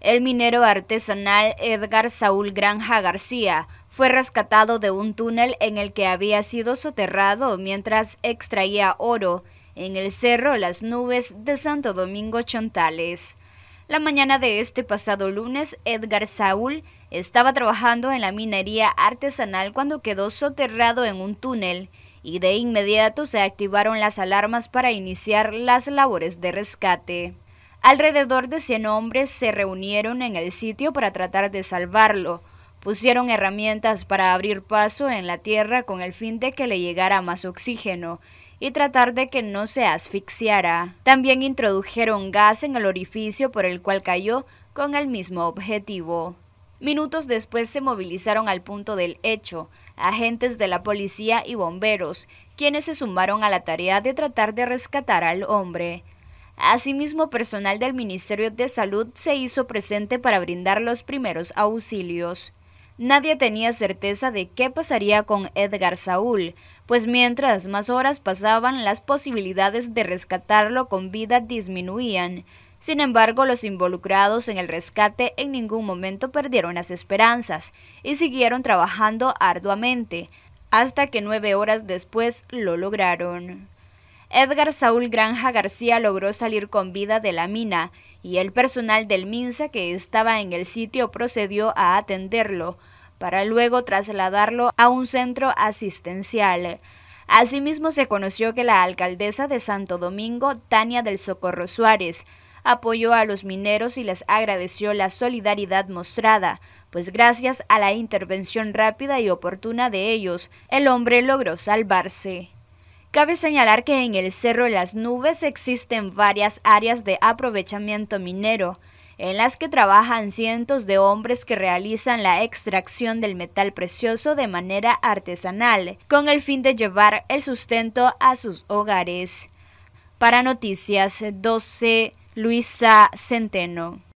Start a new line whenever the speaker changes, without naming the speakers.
El minero artesanal Edgar Saúl Granja García fue rescatado de un túnel en el que había sido soterrado mientras extraía oro en el Cerro Las Nubes de Santo Domingo Chontales. La mañana de este pasado lunes, Edgar Saúl estaba trabajando en la minería artesanal cuando quedó soterrado en un túnel y de inmediato se activaron las alarmas para iniciar las labores de rescate. Alrededor de 100 hombres se reunieron en el sitio para tratar de salvarlo. Pusieron herramientas para abrir paso en la tierra con el fin de que le llegara más oxígeno y tratar de que no se asfixiara. También introdujeron gas en el orificio por el cual cayó con el mismo objetivo. Minutos después se movilizaron al punto del hecho, agentes de la policía y bomberos, quienes se sumaron a la tarea de tratar de rescatar al hombre. Asimismo, personal del Ministerio de Salud se hizo presente para brindar los primeros auxilios. Nadie tenía certeza de qué pasaría con Edgar Saúl, pues mientras más horas pasaban las posibilidades de rescatarlo con vida disminuían. Sin embargo, los involucrados en el rescate en ningún momento perdieron las esperanzas y siguieron trabajando arduamente, hasta que nueve horas después lo lograron. Edgar Saúl Granja García logró salir con vida de la mina y el personal del MINSA que estaba en el sitio procedió a atenderlo para luego trasladarlo a un centro asistencial. Asimismo se conoció que la alcaldesa de Santo Domingo, Tania del Socorro Suárez, apoyó a los mineros y les agradeció la solidaridad mostrada, pues gracias a la intervención rápida y oportuna de ellos, el hombre logró salvarse. Cabe señalar que en el Cerro de las Nubes existen varias áreas de aprovechamiento minero, en las que trabajan cientos de hombres que realizan la extracción del metal precioso de manera artesanal, con el fin de llevar el sustento a sus hogares. Para Noticias 12, Luisa Centeno.